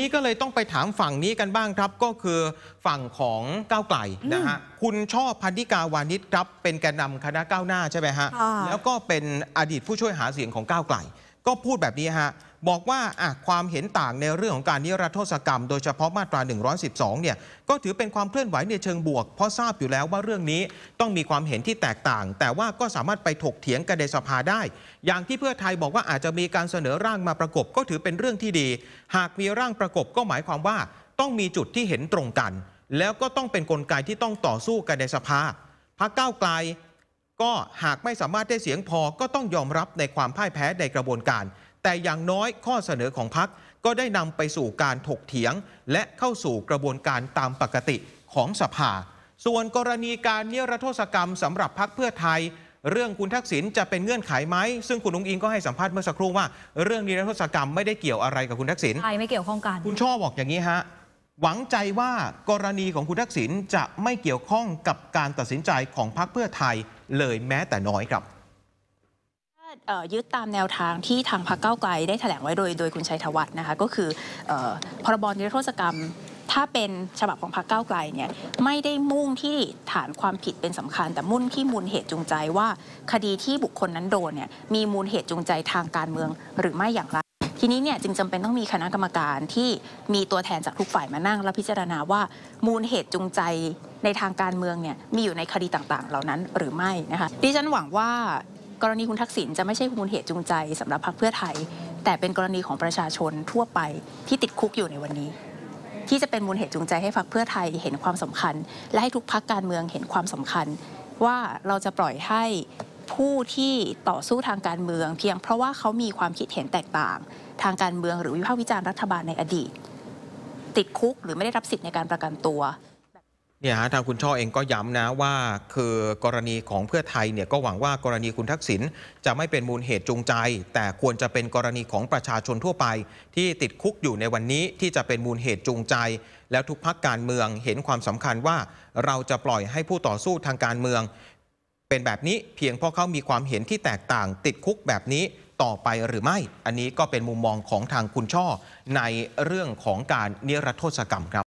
นี้ก็เลยต้องไปถามฝั่งนี้กันบ้างครับก็คือฝั่งของก้าวไกลนะฮะ คุณชอบพันธิกาวานิชครับ เป็นแกนนาคณะก้าวหน้าใช่ไหมฮะ แล้วก็เป็นอดีตผู้ช่วยหาเสียงของก้าวไกลก็พูดแบบนี้ฮะบอกว่าความเห็นต่างในเรื่องของการนิรโทษกรรม โดยเฉพาะมาตรา 112 เนี่ยก็ถือเป็นความเคลื่อนไหวในเชิงบวกเพราะทราบอยู่แล้วว่าเรื่องนี้ต้องมีความเห็นที่แตกต่าง แต่ว่าก็สามารถไปถกเถียงกันในสภาได้ อย่างที่เพื่อไทยบอกว่าอาจจะมีการเสนอร่างมาประกบก็ถือเป็นเรื่องที่ดี หากมีร่างประกบก็หมายความว่า ต้องมีจุดที่เห็นตรงกัน แล้วก็ต้องเป็นนกลไกที่ต้องต่อสู้กันในสภา พรรคก้าวไกลก็หากไม่สามารถได้เสียงพอก็ต้องยอมรับในความพ่ายแพ้ในกระบวนการ แต่อย่างน้อยข้อเสนอของพรรคก็ได้นำไปสู่การถกเถียงและเข้าสู่กระบวนการตามปกติของสภาส่วนกรณีการเนรโทษกรรมสำหรับพรรคเพื่อไทย เรื่องคุณทักษิณจะเป็นเงื่อนไขไหมซึ่งคุณนุ้งอิงก็ให้สัมภาษณ์เมื่อสักครู่ว่า เรื่องน้รโทศกรรมไม่ได้เกี่ยวอะไรกับคุณทักษิณใช่ไม่เกี่ยวข้องกันคุณช่อบอกอย่างนี้ฮะหวังใจว่ากรณีของคุณทักษิณจะไม่เกี่ยวข้องกับการตัดสินใจของพรรคเพื่อไทยเลยแม้แต่น้อยครับยึดตามแนวทางที่ทางพรรคเก้าไกลได้แถลงไว้โดยโดยคุณชัยธวัฒน์นะคะก็คือพรบนิรโทษกรรม ถ้าเป็นฉบับของพรรคเก้าไกลเนี่ยไม่ได้มุ่งที่ฐานความผิดเป็นสำคัญ แต่มุ่งที่มูลเหตุจูงใจว่า คดีที่บุคคลนั้นโดนเนี่ยมีมูลเหตุจูงใจทางการเมืองหรือไม่อย่างไรทีนี้เนี่ยจึงจำเป็นต้องมีคณะกรรมการที่มีตัวแทนจากทุกฝ่ายมานั่ง และพิจารณาว่ามูลเหตุจูงใจในทางการเมืองเนี่ยมีอยู่ในคดีต่าง ๆ เหล่านั้นหรือไม่นะคะดิฉันหวังว่า กรณีคุณทักษิณจะไม่ใช่มูลเหตุจูงใจ สำหรับพรรคเพื่อไทย แต่เป็นกรณีของประชาชนทั่วไปที่ติดคุกอยู่ในวันนี้ ที่จะเป็นมูลเหตุจูงใจให้พรรคเพื่อไทยเห็นความสำคัญ และให้ทุกพรรคการเมืองเห็นความสำคัญ ว่าเราจะปล่อยให้ผู้ที่ต่อสู้ทางการเมืองเพียงเพราะว่าเขามีความคิดเห็นแตกต่าง ทางการเมืองหรือวิพากษ์วิจารณ์รัฐบาลในอดีต ติดคุกหรือไม่ได้รับสิทธิ์ในการประกันตัวเนี่ยฮะทางคุณช่อเองก็ย้ำนะว่าคือกรณีของเพื่อไทยเนี่ยก็หวังว่ากรณีคุณทักษิณจะไม่เป็นมูลเหตุจูงใจ แต่ควรจะเป็นกรณีของประชาชนทั่วไป ที่ติดคุกอยู่ในวันนี้ที่จะเป็นมูลเหตุจูงใจ แล้วทุกพักการเมืองเห็นความสำคัญว่าเราจะปล่อยให้ผู้ต่อสู้ทางการเมืองเป็นแบบนี้เพียงเพราะเขามีความเห็นที่แตกต่างติดคุกแบบนี้ต่อไปหรือไม่ อันนี้ก็เป็นมุมมองของทางคุณช่อ ในเรื่องของการนิรโทษกรรมครับ